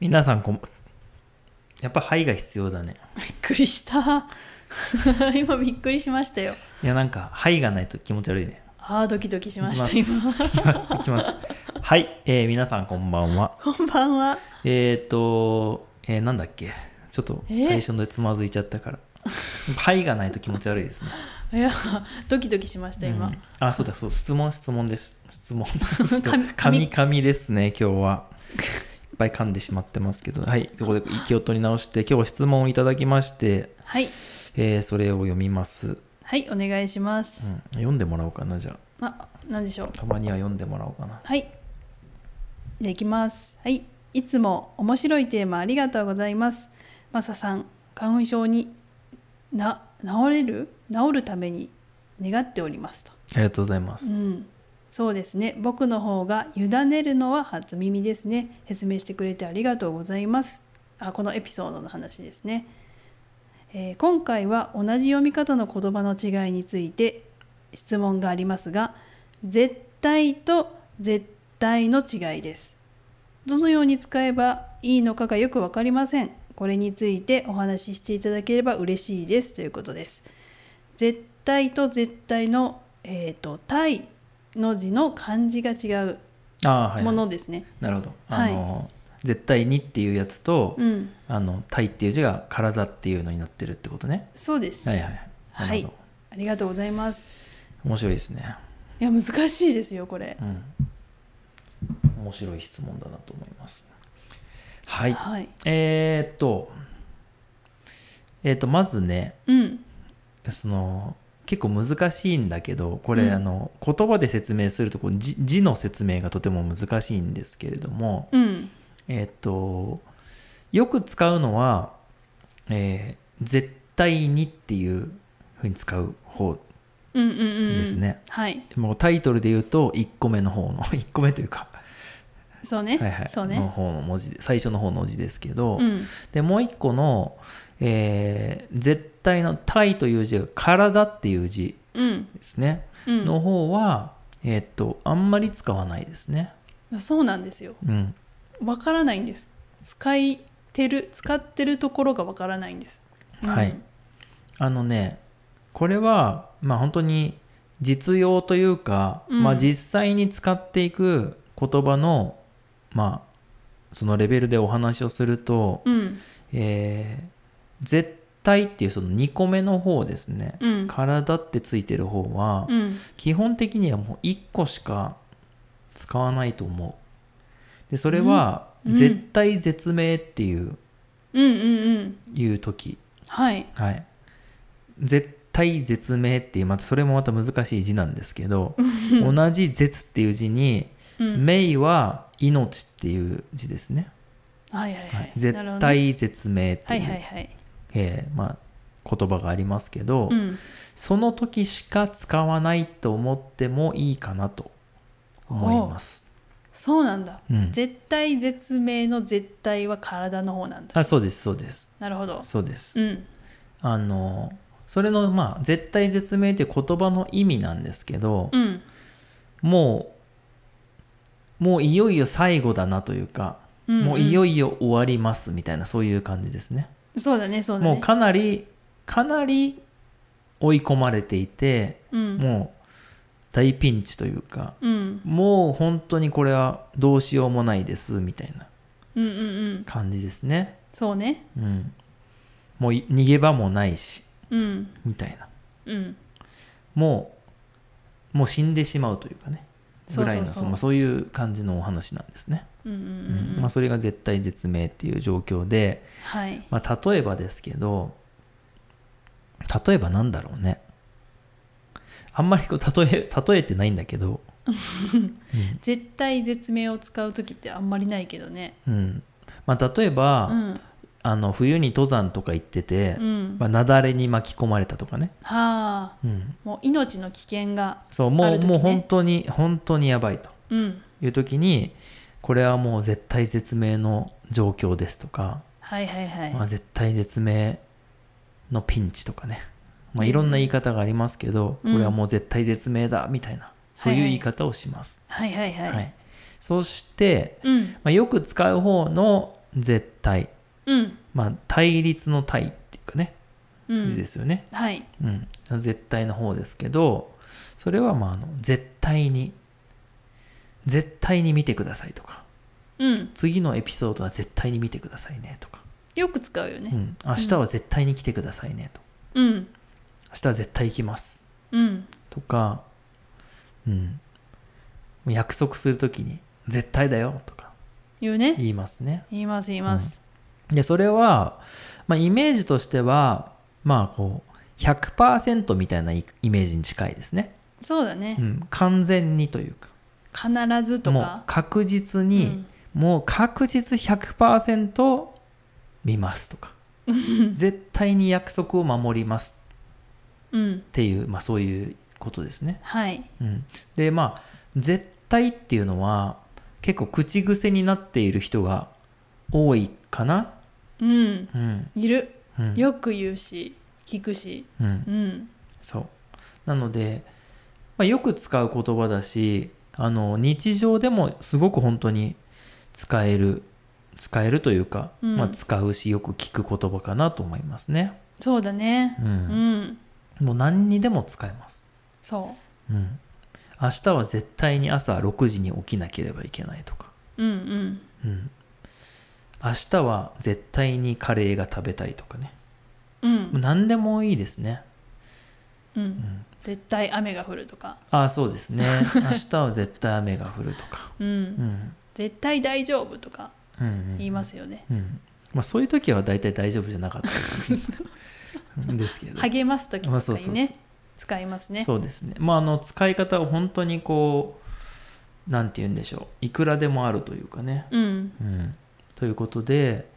皆さんこやっぱ肺が必要だねびっくりした 今びっくりしましたよいやなんか肺がないと気持ち悪いねああドキドキしましたいきますいきますはい、えー、皆さんこんばんはこんばんはえっ、ー、と、えー、なんだっけちょっと最初のつまずいちゃったから、肺がないと気持ち悪いですね いやドキドキしました今、うん、あそうだそう質問質問です質問 神神ですね今日はぱい噛んでしまってますけど、はい、そこで息を取り直して、今日は質問をいただきまして、はい。えー、それを読みます。はい、お願いします。うん、読んでもらおうかな、じゃあ。あ、なんでしょう。たまには読んでもらおうかな。はい。じゃあ、いきます。はい。いつも面白いテーマありがとうございます。マサさん、花粉症にな治れる治るために願っておりますと。ありがとうございます。うん。そうですね。僕の方が委ねるのは初耳ですね。説明してくれてありがとうございます。あ、このエピソードの話ですね。えー、今回は同じ読み方の言葉の違いについて質問がありますが、絶対と絶対の違いです。どのように使えばいいのかがよく分かりません。これについてお話ししていただければ嬉しいですということです。絶対と絶対の、えーと、と対の字の漢字が違うものですね。はいはい、なるほどあの、絶対にっていうやつと、うん、あの体っていう字が体っていうのになってるってことね。そうです。はいはい。はい、ありがとうございます。面白いですね。いや難しいですよこれ、うん。面白い質問だなと思います。はい。はい、えー、っと、えー、っとまずね、うん、その結構難しいんだけどこれ、うん、あの言葉で説明するとこ字字の説明がとても難しいんですけれども、うん、えっ、とよく使うのは、えー、絶対にっていうふうに使う方ですね。もうタイトルで言うと1個目の方の1 個目というかそうね、はいはい、そうねの方の文字最初の方の文字ですけど、うん、でもう1個の、えー、絶対の「体」という字が「体」っていう字ですね、うん、の方は、えー、っとあんまり使わないですね。そうなんですよ。うん、分からないんです。使いてる使ってるところがわからないんです。うん、はい。あのねこれはまあ本当に実用というか、うん、まあ、実際に使っていく言葉のまあそのレベルでお話をすると、うん、えー絶対っていうその2個目の方ですね、うん、体ってついてる方は、うん、基本的にはもう1個しか使わないと思うでそれは絶対絶命っていう、うん、ういう時はい、はい、絶対絶命っていうまたそれもまた難しい字なんですけど 同じ「絶」っていう字に「命、うん」は「命」っていう字ですね。はいはいはい、絶対絶命っていう、はいはいはい、えー、まあ、言葉がありますけど、うん、その時しか使わないと思ってもいいかなと思います。そうなんだ、うん、絶対絶命の絶対は体の方なんだあそうですそうですなるほどそうです、うん、あのそれのまあ絶対絶命って言葉の意味なんですけど、うん、もうもういよいよ最後だなというか、うんうん、もういよいよ終わりますみたいなそういう感じですねそうだねそうだねもうかなりかなり追い込まれていて、うん、もう大ピンチというか、うん、もう本当にこれはどうしようもないですみたいな感じですね。うんうんうん、そうね、うん、もう逃げ場もないし、うん、みたいな、うん、もうもう死んでしまうというかね、ぐらいのそういう感じのお話なんですね。まそれが絶対絶命っていう状況で、はいまあ、例えばですけど例えばなんだろうねあんまりこう例え例えてないんだけど、うん、絶対絶命を使う時ってあんまりないけどね。うんまあ、例えば、うんあの冬に登山とか行ってて、うん、まあ、雪崩に巻き込まれたとかね、はあ、うん、もう命の危険が、ね、そうもうもう本当に本当にやばいという時に、これはもう絶対絶命の状況ですとか、はいはいはいまあ、絶対絶命のピンチとかね、まあ、いろんな言い方がありますけど、うん、これはもう絶対絶命だみたいなそういう言い方をします。はいはいはい、はい、そして、うん、まあ、よく使う方の絶対うん、まあ対立の対っていうかね、うん、字ですよね、はい、うん、絶対の方ですけどそれはまああの絶対に絶対に見てくださいとか、うん、次のエピソードは絶対に見てくださいねとかよく使うよね、うん、明日は絶対に来てくださいねと、うん、明日は絶対行きます、うん、とか、うん、約束する時に「絶対だよ」とか言うね言いますね言います言います、で、それは、まあ、イメージとしては、まあ、こう、100%みたいなイメージに近いですね。そうだね。うん、完全にというか。必ずとか。もう確実に、うん、もう確実100%見ますとか。絶対に約束を守りますっていう、うん、まあ、そういうことですね。はい、うん、でまあ絶対っていうのは結構口癖になっている人が多いかなうん、いる、よく言うし聞くし、うんそうなので、まあ、よく使う言葉だしあの日常でもすごく本当に使える使えるというか、うん、まあ、使うしよく聞く言葉かなと思いますねそうだね、うん、うん、もう何にでも使えますそう、うん、明日は絶対に朝6時に起きなければいけないとかうんうん、うん、明日は絶対にカレーが食べたいとかね、うん、何でもいいですね、うん、うん、絶対雨が降るとかああそうですね 明日は絶対雨が降るとか、うん、うん、絶対大丈夫とか言いますよね、うん、うん、まあ、そういう時は大体大丈夫じゃなかったです ですけど励ます時とかにね、まあ、そうそうそ使いますねそうですねまああの使い方は本当にこうなんて言うんでしょういくらでもあるというかねうん、うんということで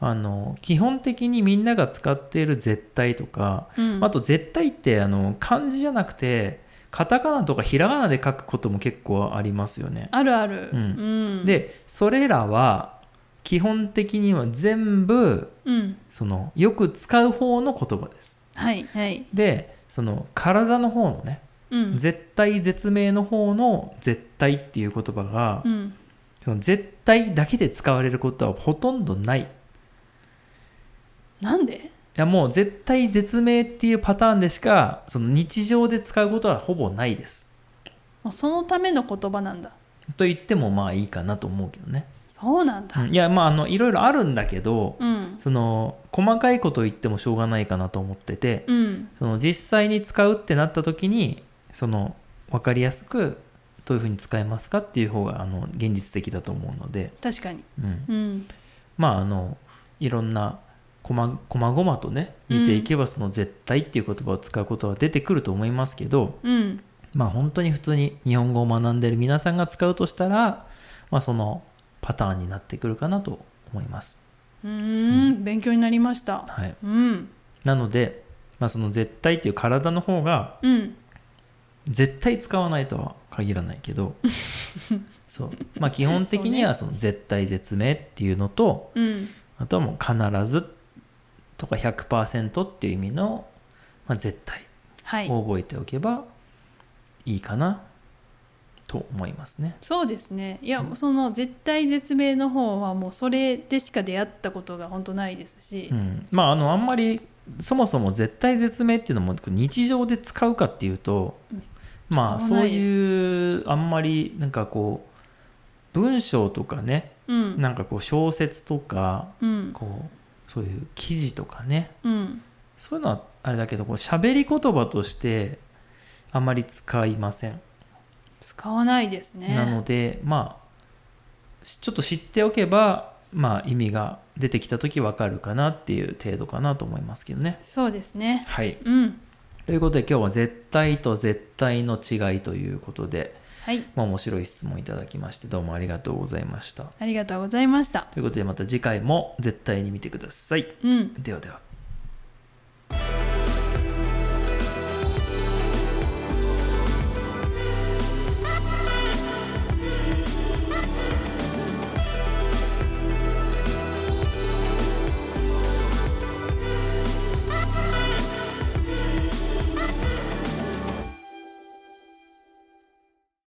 あの基本的にみんなが使っている「絶対」とか、うん、あと「絶対」ってあの漢字じゃなくてカタカナとかひらがなで書くことも結構ありますよね。あるある。うんうん、でそれらは基本的には全部、そのよく使う方の言葉です。はいはい、でその体の方のね、絶対絶命の方の「絶対」っていう言葉が、うんその絶対だけで使われることはほとんどないなんでいやもう絶対絶命っていうパターンでしかその日常で使うことはほぼないですもうそのための言葉なんだと言ってもまあいいかなと思うけどねそうなんだ、うん、いやまああのいろいろあるんだけど、うん、その細かいことを言ってもしょうがないかなと思ってて、うん、その実際に使うってなった時にその分かりやすくどういうふうに使えますかっていう方があの現実的だと思うので確かに、うんうん、まああのいろんなこまこまごまとね見ていけばその「絶対」っていう言葉を使うことは出てくると思いますけど、うん、まあ本当に普通に日本語を学んでる皆さんが使うとしたら、まあ、そのパターンになってくるかなと思います。うん、勉強になりました、はいうん、なので、まあ、その「絶対」っていう体の方が、うん絶対使わないとは限らないけど そうまあ基本的にはその絶対絶命っていうのと、うん、あとはもう必ずとか100%っていう意味の、まあ、絶対を覚えておけばいいかな、と思いますね。そうですね。いや、うん、その絶対絶命の方はもうそれでしか出会ったことが本当ないですし、うん、まああのあんまりそもそも絶対絶命っていうのも日常で使うかっていうと、まあそういうあんまりなんかこう文章とかね、うん、なんかこう小説とか、うん、こうそういう記事とかね、うん、そういうのはあれだけどこう喋り言葉としてあんまり使いません使わないですねなのでまあちょっと知っておけばまあ意味が出てきた時わかるかなっていう程度かなと思いますけどねそうですねはい、うんということで今日は絶対と絶対の違いということで、はいまあ、面白い質問いただきましてどうもありがとうございましたありがとうございましたということでまた次回も絶対に見てください、うん、ではでは